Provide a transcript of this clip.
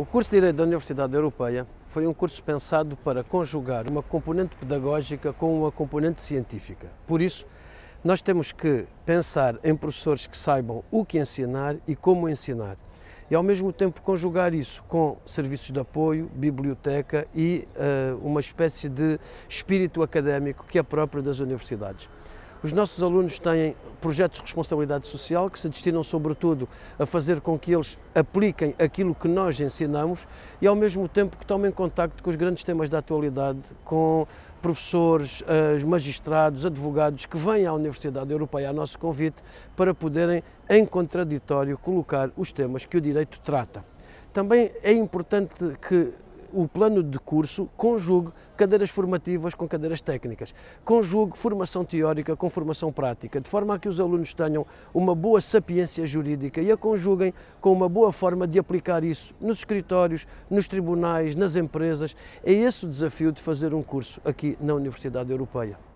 O curso de Direito da Universidade Europeia foi um curso pensado para conjugar uma componente pedagógica com uma componente científica. Por isso, nós temos que pensar em professores que saibam o que ensinar e como ensinar. E, ao mesmo tempo, conjugar isso com serviços de apoio, biblioteca e uh, uma espécie de espírito académico que é próprio das universidades. Os nossos alunos têm projetos de responsabilidade social que se destinam, sobretudo, a fazer com que eles apliquem aquilo que nós ensinamos e, ao mesmo tempo, que tomem contacto com os grandes temas da atualidade, com professores, eh, magistrados, advogados que vêm à Universidade Europeia a nosso convite para poderem, em contraditório, colocar os temas que o direito trata. Também é importante que o plano de curso conjugue cadeiras formativas com cadeiras técnicas, conjugue formação teórica com formação prática, de forma a que os alunos tenham uma boa sapiência jurídica e a conjuguem com uma boa forma de aplicar isso nos escritórios, nos tribunais, nas empresas. É esse o desafio de fazer um curso aqui na Universidade Europeia.